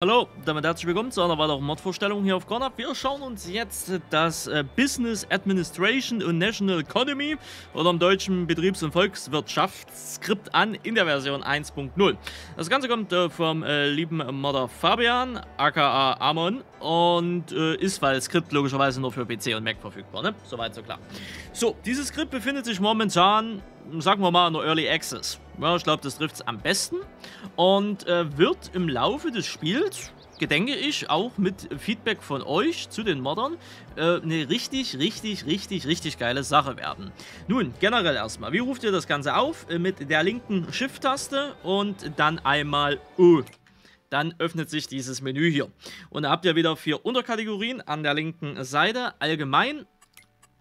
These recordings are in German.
Hallo, damit herzlich willkommen zu einer weiteren Mod-Vorstellung hier auf Cornup. Wir schauen uns jetzt das äh, Business Administration und National Economy oder im deutschen Betriebs- und Volkswirtschaftsskript an in der Version 1.0. Das Ganze kommt äh, vom äh, lieben Modder Fabian, aka Amon, und äh, ist, weil Skript logischerweise nur für PC und Mac verfügbar, ne? Soweit so klar. So, dieses Skript befindet sich momentan sagen wir mal, einer Early Access. Ja, ich glaube, das trifft es am besten. Und äh, wird im Laufe des Spiels, gedenke ich, auch mit Feedback von euch zu den Moddern äh, eine richtig, richtig, richtig, richtig geile Sache werden. Nun, generell erstmal, wie ruft ihr das Ganze auf? Äh, mit der linken Shift-Taste und dann einmal U dann öffnet sich dieses Menü hier. Und da habt ihr wieder vier Unterkategorien an der linken Seite. Allgemein,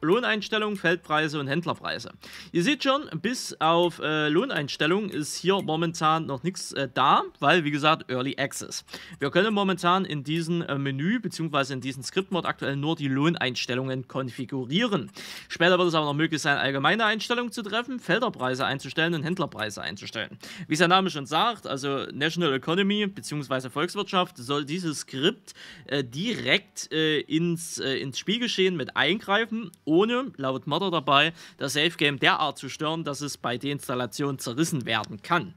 Lohneinstellungen, Feldpreise und Händlerpreise. Ihr seht schon, bis auf äh, Lohneinstellungen ist hier momentan noch nichts äh, da, weil wie gesagt Early Access. Wir können momentan in diesem äh, Menü bzw. in diesem Skriptmod aktuell nur die Lohneinstellungen konfigurieren. Später wird es aber noch möglich sein, allgemeine Einstellungen zu treffen, Felderpreise einzustellen und Händlerpreise einzustellen. Wie sein Name schon sagt, also National Economy bzw. Volkswirtschaft soll dieses Skript äh, direkt äh, ins, äh, ins Spielgeschehen mit eingreifen ohne, laut Modder dabei, das Safe Game derart zu stören, dass es bei Deinstallation zerrissen werden kann.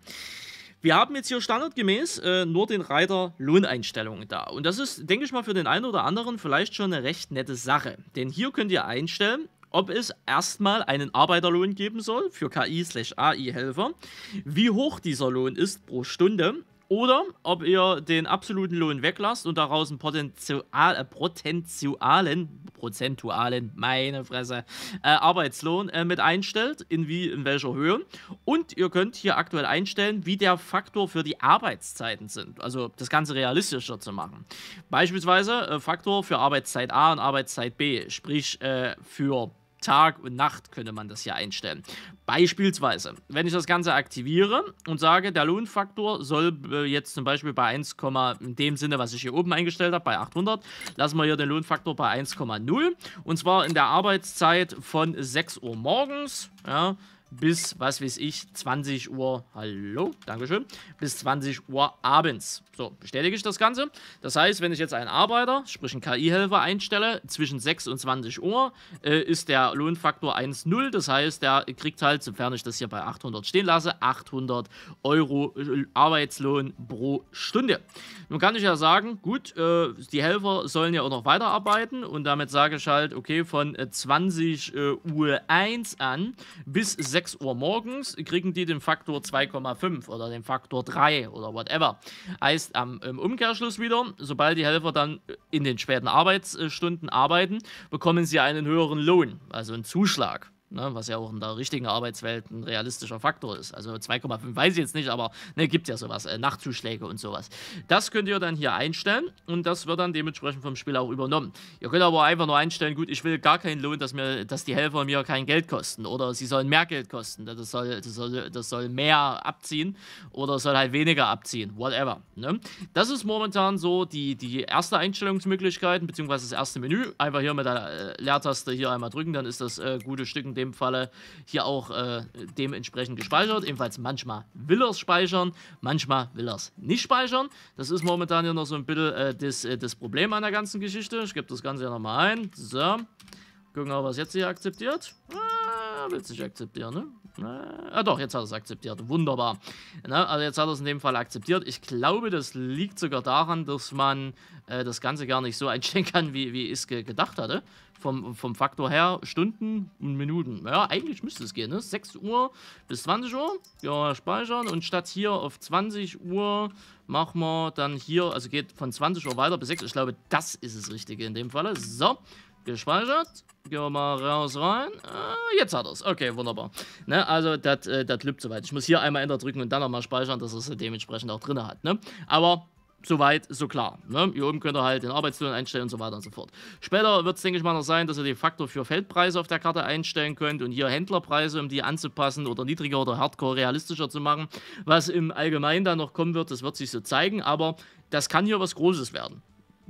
Wir haben jetzt hier standardgemäß äh, nur den Reiter Lohneinstellungen da. Und das ist, denke ich mal, für den einen oder anderen vielleicht schon eine recht nette Sache. Denn hier könnt ihr einstellen, ob es erstmal einen Arbeiterlohn geben soll für KI-AI-Helfer, wie hoch dieser Lohn ist pro Stunde oder ob ihr den absoluten Lohn weglasst und daraus einen Potenzial, äh, Potenzialen, prozentualen, meine Fresse, äh, Arbeitslohn äh, mit einstellt, in wie, in welcher Höhe. Und ihr könnt hier aktuell einstellen, wie der Faktor für die Arbeitszeiten sind. Also das Ganze realistischer zu machen. Beispielsweise äh, Faktor für Arbeitszeit A und Arbeitszeit B, sprich äh, für Tag und Nacht könnte man das hier einstellen. Beispielsweise, wenn ich das Ganze aktiviere und sage, der Lohnfaktor soll äh, jetzt zum Beispiel bei 1, in dem Sinne, was ich hier oben eingestellt habe, bei 800, lassen wir hier den Lohnfaktor bei 1,0 und zwar in der Arbeitszeit von 6 Uhr morgens, ja, bis, was weiß ich, 20 Uhr, hallo, Dankeschön, bis 20 Uhr abends. So, bestätige ich das Ganze. Das heißt, wenn ich jetzt einen Arbeiter, sprich einen KI-Helfer einstelle, zwischen 6 und 20 Uhr, äh, ist der Lohnfaktor 1,0. Das heißt, der kriegt halt sofern ich das hier bei 800 stehen lasse, 800 Euro äh, Arbeitslohn pro Stunde. Nun kann ich ja sagen, gut, äh, die Helfer sollen ja auch noch weiterarbeiten und damit sage ich halt, okay, von 20 äh, äh, Uhr 1 an bis 6 Uhr morgens kriegen die den Faktor 2,5 oder den Faktor 3 oder whatever. Heißt am, im Umkehrschluss wieder, sobald die Helfer dann äh, in den späten Arbeitsstunden arbeiten, bekommen sie einen höheren Lohn, also einen Zuschlag. Ne, was ja auch in der richtigen Arbeitswelt ein realistischer Faktor ist. Also 2,5 weiß ich jetzt nicht, aber ne, gibt ja sowas, äh, Nachtzuschläge und sowas. Das könnt ihr dann hier einstellen und das wird dann dementsprechend vom Spiel auch übernommen. Ihr könnt aber einfach nur einstellen, gut, ich will gar keinen Lohn, dass, mir, dass die Helfer mir kein Geld kosten oder sie sollen mehr Geld kosten, das soll, das soll, das soll mehr abziehen oder soll halt weniger abziehen, whatever. Ne? Das ist momentan so die, die erste Einstellungsmöglichkeit, beziehungsweise das erste Menü. Einfach hier mit der äh, Leertaste hier einmal drücken, dann ist das äh, gute Stück in dem dem Falle hier auch äh, dementsprechend gespeichert. Ebenfalls manchmal will er es speichern, manchmal will er es nicht speichern. Das ist momentan ja noch so ein bisschen äh, das, äh, das Problem an der ganzen Geschichte. Ich gebe das Ganze ja nochmal ein. So. Gucken wir, mal, was jetzt hier akzeptiert. Ah will es nicht akzeptieren, ne? Na, ah doch, jetzt hat er es akzeptiert. Wunderbar. Na, also jetzt hat er es in dem Fall akzeptiert. Ich glaube, das liegt sogar daran, dass man äh, das Ganze gar nicht so einstellen kann, wie, wie ich es ge gedacht hatte. Vom, vom Faktor her Stunden und Minuten. Ja, eigentlich müsste es gehen, ne? 6 Uhr bis 20 Uhr. Ja, speichern. Und statt hier auf 20 Uhr machen wir dann hier, also geht von 20 Uhr weiter bis 6 Uhr. Ich glaube, das ist das Richtige in dem Falle. So gespeichert. Gehen wir mal raus rein. Äh, jetzt hat er es. Okay, wunderbar. Ne, also, das äh, lübt soweit. Ich muss hier einmal Enter drücken und dann nochmal speichern, dass er es dementsprechend auch drin hat. Ne? Aber soweit, so klar. Ne? Hier oben könnt ihr halt den Arbeitslohn einstellen und so weiter und so fort. Später wird es, denke ich mal, noch sein, dass ihr den Faktor für Feldpreise auf der Karte einstellen könnt und hier Händlerpreise, um die anzupassen oder niedriger oder hardcore realistischer zu machen. Was im Allgemeinen dann noch kommen wird, das wird sich so zeigen, aber das kann hier was Großes werden.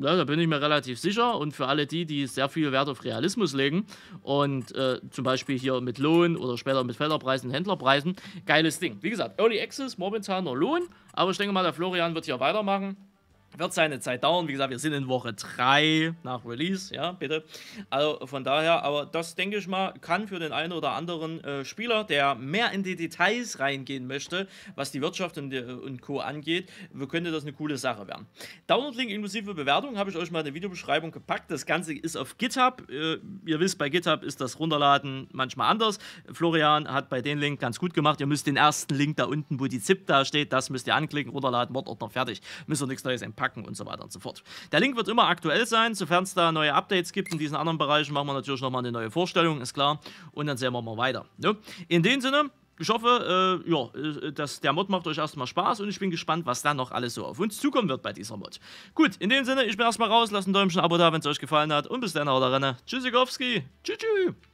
Ja, da bin ich mir relativ sicher. Und für alle die, die sehr viel Wert auf Realismus legen und äh, zum Beispiel hier mit Lohn oder später mit Felderpreisen, Händlerpreisen, geiles Ding. Wie gesagt, Early Access, momentan nur Lohn, aber ich denke mal, der Florian wird hier weitermachen wird seine Zeit dauern. Wie gesagt, wir sind in Woche 3 nach Release, ja, bitte. Also von daher, aber das denke ich mal, kann für den einen oder anderen äh, Spieler, der mehr in die Details reingehen möchte, was die Wirtschaft und, äh, und Co. angeht, könnte das eine coole Sache werden. Download-Link inklusive Bewertung habe ich euch mal in der Videobeschreibung gepackt. Das Ganze ist auf GitHub. Äh, ihr wisst, bei GitHub ist das Runterladen manchmal anders. Florian hat bei dem Link ganz gut gemacht. Ihr müsst den ersten Link da unten, wo die ZIP da steht, das müsst ihr anklicken, runterladen, Wortordner, fertig. Müsst ihr nichts Neues entpacken. Attacken und so weiter und so fort. Der Link wird immer aktuell sein, sofern es da neue Updates gibt. In diesen anderen Bereichen machen wir natürlich nochmal eine neue Vorstellung, ist klar. Und dann sehen wir mal weiter. Ne? In dem Sinne, ich hoffe, äh, ja, äh, dass der Mod macht euch erstmal Spaß und ich bin gespannt, was dann noch alles so auf uns zukommen wird bei dieser Mod. Gut, in dem Sinne, ich bin erstmal raus, lasst ein Däumchen, ein Abo da, wenn es euch gefallen hat und bis dann, haut rein. Tschüssikowski, tschüss, tschüss.